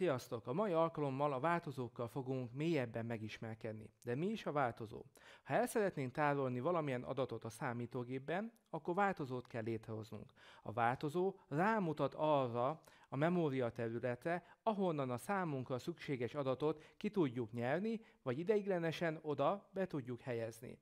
Sziasztok! A mai alkalommal a változókkal fogunk mélyebben megismerkedni. De mi is a változó? Ha el szeretnénk tárolni valamilyen adatot a számítógépben, akkor változót kell létrehoznunk. A változó rámutat arra a memória területre, ahonnan a számunkra szükséges adatot ki tudjuk nyerni, vagy ideiglenesen oda be tudjuk helyezni.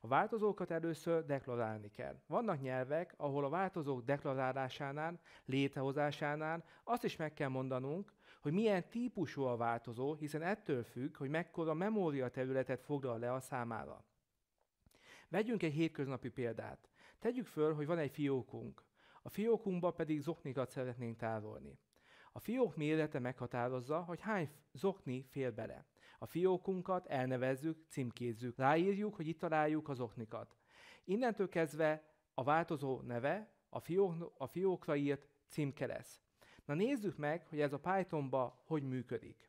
A változókat először deklarálni kell. Vannak nyelvek, ahol a változók deklarálásánál, létrehozásánál azt is meg kell mondanunk, hogy milyen típusú a változó, hiszen ettől függ, hogy mekkora memória területet foglal le a számára. Vegyünk egy hétköznapi példát. Tegyük föl, hogy van egy fiókunk. A fiókunkba pedig zoknikat szeretnénk tárolni. A fiók mérete meghatározza, hogy hány zokni fér bele. A fiókunkat elnevezzük, címkézzük, ráírjuk, hogy itt találjuk az zoknikat. Innentől kezdve a változó neve a, fiók, a fiókra írt címke lesz. Na nézzük meg, hogy ez a Pythonba hogy működik.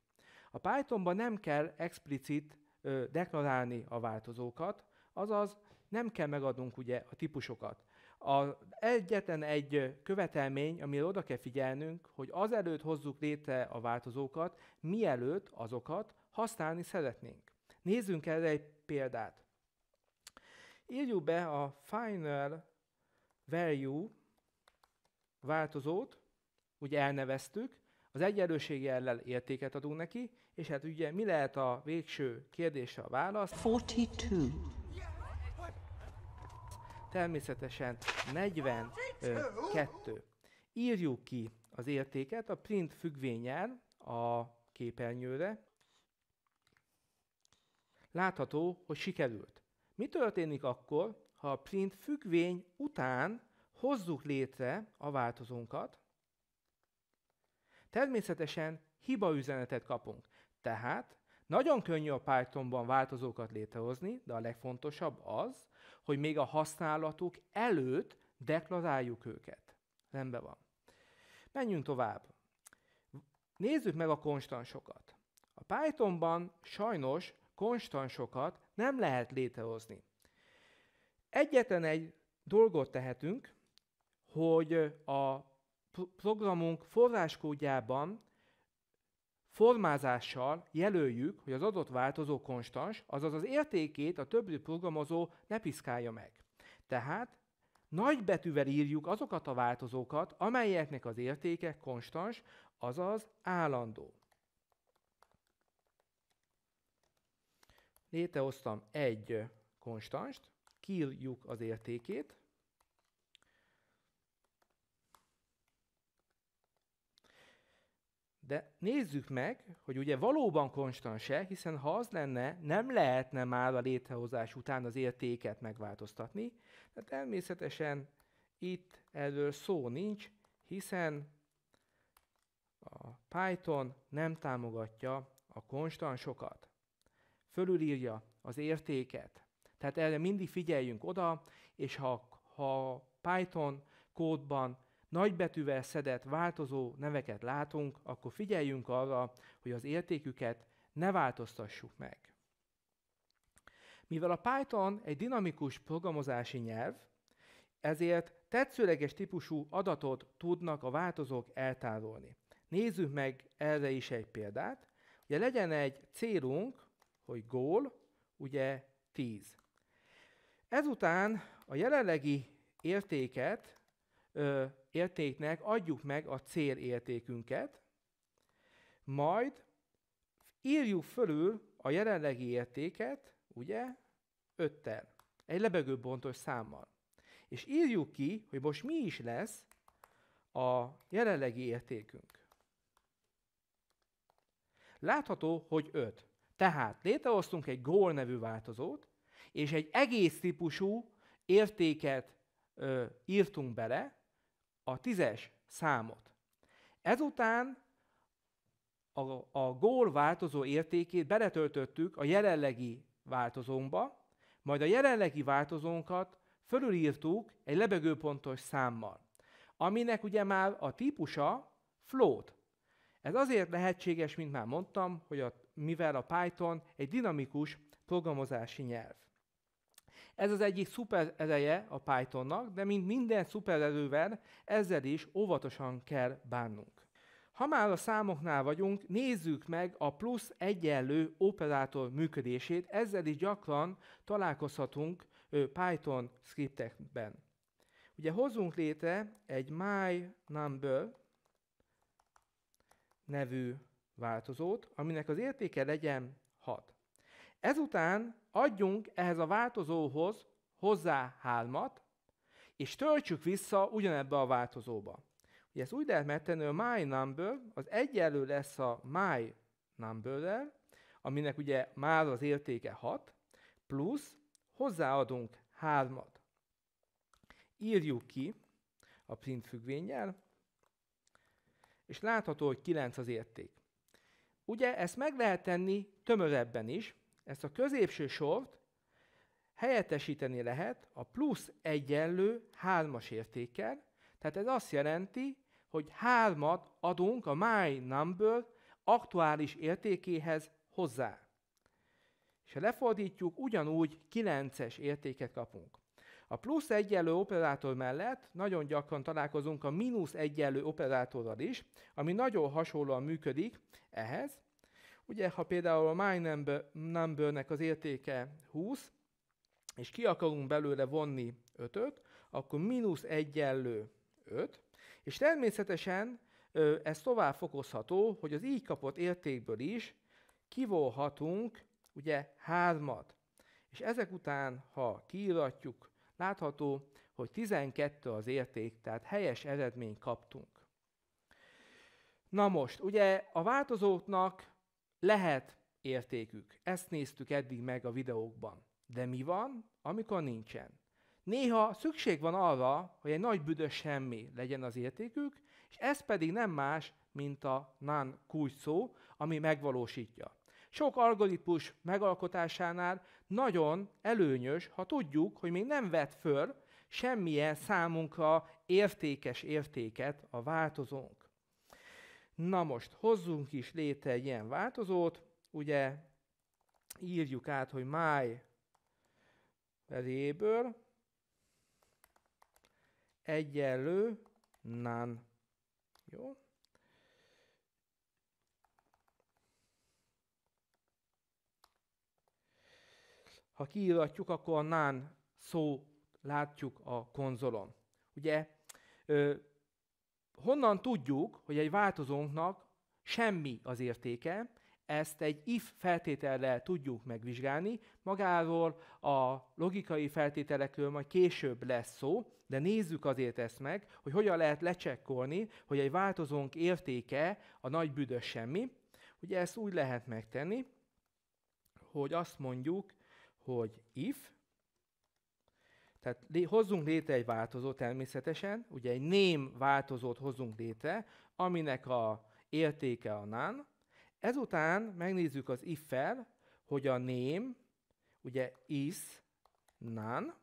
A Pythonban nem kell explicit ö, deklarálni a változókat, azaz nem kell megadnunk ugye a típusokat. A egyetlen egy követelmény, amire oda kell figyelnünk, hogy azelőtt hozzuk létre a változókat, mielőtt azokat használni szeretnénk. Nézzünk erre egy példát. Írjuk be a final value változót, ugye elneveztük, az egyenlőség jellel értéket adunk neki, és hát ugye mi lehet a végső kérdése a válasz? 42. Természetesen 42. Írjuk ki az értéket a print függvényen a képernyőre. Látható, hogy sikerült. Mi történik akkor, ha a print függvény után hozzuk létre a változónkat, Természetesen hiba üzenetet kapunk. Tehát nagyon könnyű a Pythonban változókat létrehozni, de a legfontosabb az, hogy még a használatuk előtt deklaráljuk őket. Rendben van. Menjünk tovább. Nézzük meg a konstansokat. A Pythonban sajnos konstansokat nem lehet létrehozni. Egyetlen egy dolgot tehetünk, hogy a programunk forráskódjában formázással jelöljük, hogy az adott változó konstans, azaz az értékét a többi programozó ne piszkálja meg. Tehát nagybetűvel írjuk azokat a változókat, amelyeknek az értéke konstans, azaz állandó. Létehoztam egy konstanst, kírjuk az értékét, De nézzük meg, hogy ugye valóban konstans-e, hiszen ha az lenne, nem lehetne már a létrehozás után az értéket megváltoztatni, de természetesen itt erről szó nincs, hiszen a Python nem támogatja a konstansokat. Fölülírja az értéket. Tehát erre mindig figyeljünk oda, és ha, ha Python kódban nagybetűvel szedett változó neveket látunk, akkor figyeljünk arra, hogy az értéküket ne változtassuk meg. Mivel a Python egy dinamikus programozási nyelv, ezért tetszőleges típusú adatot tudnak a változók eltárolni. Nézzük meg erre is egy példát. Ugye legyen egy célunk, hogy goal, ugye 10. Ezután a jelenlegi értéket ö, értéknek adjuk meg a célértékünket, majd írjuk fölül a jelenlegi értéket, ugye, öttel, egy lebegőbontos számmal. És írjuk ki, hogy most mi is lesz a jelenlegi értékünk. Látható, hogy 5. Tehát létrehoztunk egy goal nevű változót, és egy egész típusú értéket ö, írtunk bele, a tízes számot. Ezután a, a gól változó értékét beletöltöttük a jelenlegi változónkba, majd a jelenlegi változónkat fölülírtuk egy lebegőpontos számmal, aminek ugye már a típusa float. Ez azért lehetséges, mint már mondtam, hogy a, mivel a Python egy dinamikus programozási nyelv. Ez az egyik szuper ereje a Pythonnak, de mint minden szuper erővel, ezzel is óvatosan kell bánnunk. Ha már a számoknál vagyunk, nézzük meg a plusz egyenlő operátor működését, ezzel is gyakran találkozhatunk Python scriptekben. Ugye hozzunk létre egy myNumber nevű változót, aminek az értéke legyen 6. Ezután adjunk ehhez a változóhoz hozzá hálmat, és töltsük vissza ugyanebbe a változóba. Ugye ezt úgy lehet megtenni, hogy a my number az egyenlő lesz a my number aminek ugye már az értéke 6, plusz hozzáadunk 3-at. Írjuk ki a print függvényel, és látható, hogy 9 az érték. Ugye ezt meg lehet tenni tömörebben is, ezt a középső sort helyettesíteni lehet a plusz egyenlő hármas értékkel, tehát ez azt jelenti, hogy hármat adunk a my number aktuális értékéhez hozzá. És ha lefordítjuk, ugyanúgy 9-es értéket kapunk. A plusz egyenlő operátor mellett nagyon gyakran találkozunk a mínusz egyenlő operátorral is, ami nagyon hasonlóan működik ehhez, Ugye, ha például a my number, az értéke 20, és ki akarunk belőle vonni 5-öt, akkor mínusz egyenlő 5, és természetesen ez tovább fokozható, hogy az így kapott értékből is kivolhatunk ugye 3-at. És ezek után, ha kiiratjuk, látható, hogy 12 az érték, tehát helyes eredményt kaptunk. Na most, ugye a változóknak lehet értékük. Ezt néztük eddig meg a videókban. De mi van, amikor nincsen? Néha szükség van arra, hogy egy nagy büdös semmi legyen az értékük, és ez pedig nem más, mint a nan kulcs szó, ami megvalósítja. Sok algoritmus megalkotásánál nagyon előnyös, ha tudjuk, hogy még nem vett föl semmilyen számunkra értékes értéket a változónk. Na most hozzunk is létre egy ilyen változót, ugye írjuk át, hogy my réből egyenlő nan. Jó? Ha kiíratjuk, akkor a none szó látjuk a konzolon. Ugye honnan tudjuk, hogy egy változónknak semmi az értéke, ezt egy if feltétellel tudjuk megvizsgálni, magáról a logikai feltételekről majd később lesz szó, de nézzük azért ezt meg, hogy hogyan lehet lecsekkolni, hogy egy változónk értéke a nagy büdös semmi. Ugye ezt úgy lehet megtenni, hogy azt mondjuk, hogy if tehát hozzunk létre egy változót természetesen, ugye egy ném változót hozzunk létre, aminek a értéke a nán. Ezután megnézzük az if-fel, hogy a ném, ugye is, nán,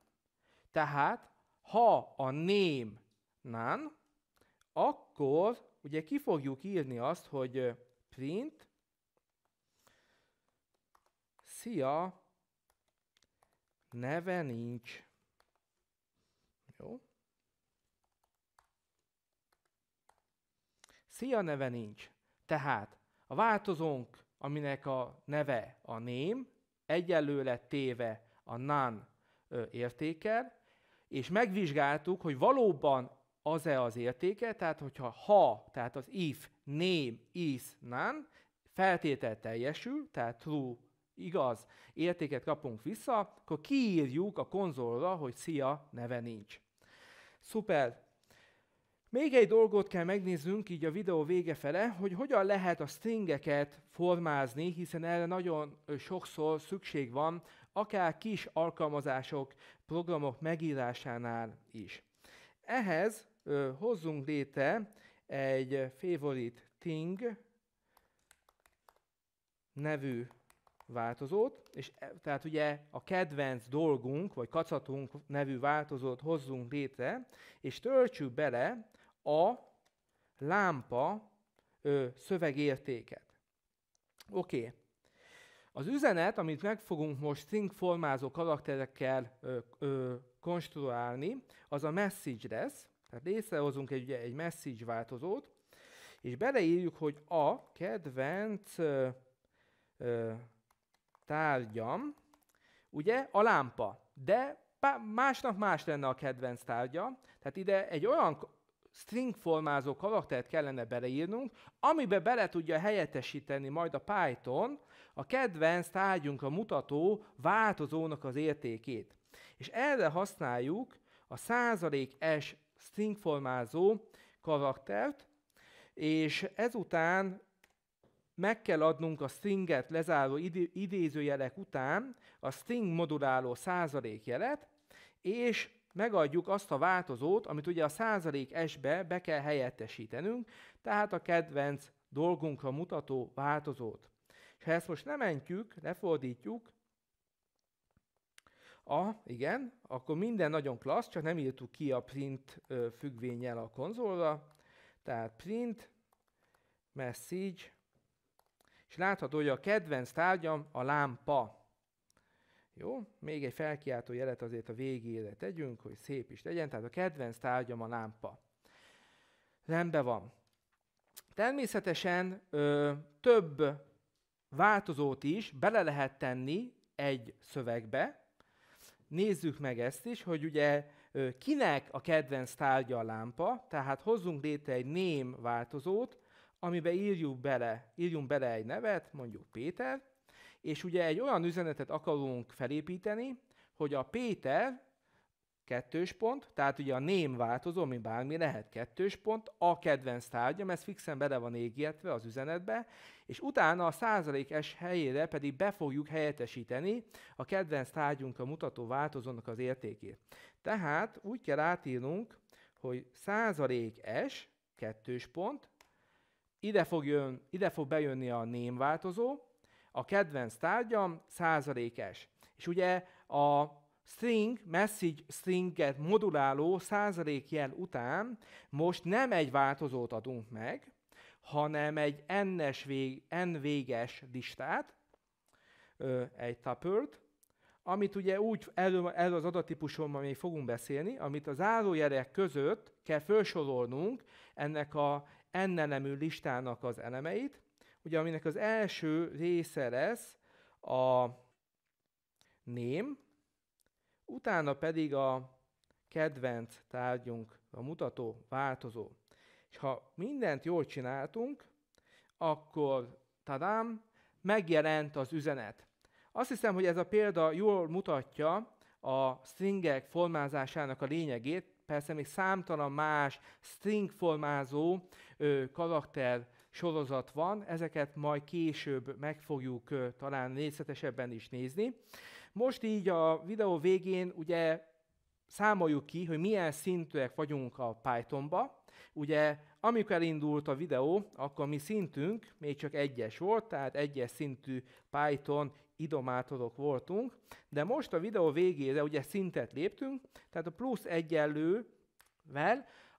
tehát ha a ném nán, akkor ugye ki fogjuk írni azt, hogy print, szia, neve nincs. Jó? Szia neve nincs. Tehát a változónk, aminek a neve a ném, egyenlő lett téve a nan értékel, és megvizsgáltuk, hogy valóban az-e az értéke, tehát hogyha ha, tehát az if, name, is, nan, feltétel teljesül, tehát true, igaz, értéket kapunk vissza, akkor kiírjuk a konzolra, hogy szia, neve nincs. Szuper! Még egy dolgot kell megnéznünk így a videó vége fele, hogy hogyan lehet a stringeket formázni, hiszen erre nagyon sokszor szükség van, akár kis alkalmazások, programok megírásánál is. Ehhez ö, hozzunk létre egy favorite thing nevű változót, és e, tehát ugye a kedvenc dolgunk, vagy kacatunk nevű változót hozzunk létre, és töltsük bele a lámpa ö, szövegértéket. Oké. Okay. Az üzenet, amit meg fogunk most string formázó karakterekkel ö, ö, konstruálni, az a message lesz, tehát létrehozunk egy, ugye, egy message változót, és beleírjuk, hogy a kedvenc ö, ö, tárgyam, ugye, a lámpa, de másnak más lenne a kedvenc tárgya, tehát ide egy olyan string formázó karaktert kellene beleírnunk, amibe bele tudja helyettesíteni majd a Python a kedvenc tárgyunkra mutató változónak az értékét. És erre használjuk a százalék S formázó karaktert, és ezután meg kell adnunk a stringet lezáró idézőjelek után a string moduláló százalékjelet, és megadjuk azt a változót, amit ugye a százalék S-be be kell helyettesítenünk, tehát a kedvenc dolgunkra mutató változót. És ha ezt most lementjük, lefordítjuk, a, igen, akkor minden nagyon klassz, csak nem írtuk ki a print függvényel a konzolra, tehát print message és látható, hogy a kedvenc tárgyam a lámpa. Jó, még egy felkiáltó jelet azért a végére tegyünk, hogy szép is legyen. Tehát a kedvenc tárgyam a lámpa. Rendben van. Természetesen ö, több változót is bele lehet tenni egy szövegbe. Nézzük meg ezt is, hogy ugye kinek a kedvenc tárgya a lámpa, tehát hozzunk létre egy ném változót, amiben írjuk bele, írjunk bele egy nevet, mondjuk Péter, és ugye egy olyan üzenetet akarunk felépíteni, hogy a Péter kettős pont, tehát ugye a ném változó, ami bármi lehet kettős pont, a kedvenc tárgyam, ez fixen bele van égietve az üzenetbe, és utána a százalék S helyére pedig be fogjuk helyettesíteni a kedvenc tárgyunkra mutató változónak az értékét. Tehát úgy kell átírnunk, hogy százalék S, kettős pont, ide fog, jön, ide fog bejönni a némváltozó, a kedvenc tárgyam százalékes. És ugye a string, message stringet moduláló jel után most nem egy változót adunk meg, hanem egy n-es vég, n véges listát, egy tupert, amit ugye úgy elő, elő az adatípusommal még fogunk beszélni, amit az zárójelek között kell felsorolnunk ennek a ennelemű listának az elemeit, ugye aminek az első része lesz a ném, utána pedig a kedvenc tárgyunk, a mutató, változó. És ha mindent jól csináltunk, akkor tadám, megjelent az üzenet. Azt hiszem, hogy ez a példa jól mutatja a stringek formázásának a lényegét, persze még számtalan más stringformázó karakter sorozat van, ezeket majd később meg fogjuk ö, talán részletesebben is nézni. Most így a videó végén ugye számoljuk ki, hogy milyen szintűek vagyunk a Pythonba. Ugye, amikor elindult a videó, akkor mi szintünk még csak egyes volt, tehát egyes szintű Python idomátorok voltunk, de most a videó végére ugye szintet léptünk, tehát a plusz egyenlővel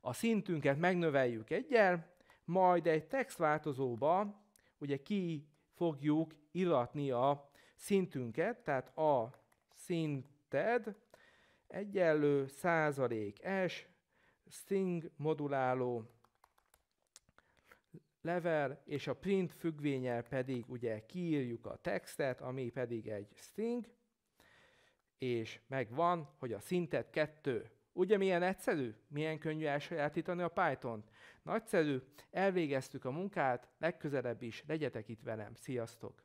a szintünket megnöveljük egyel, majd egy textváltozóba ugye ki fogjuk iratni a szintünket, tehát a szinted egyenlő százalék S, string moduláló level, és a print függvényel pedig ugye kiírjuk a textet, ami pedig egy string, és megvan, hogy a szintet kettő. Ugye milyen egyszerű? Milyen könnyű elsajátítani a Python-t? Nagyszerű, elvégeztük a munkát, legközelebb is legyetek itt velem. Sziasztok!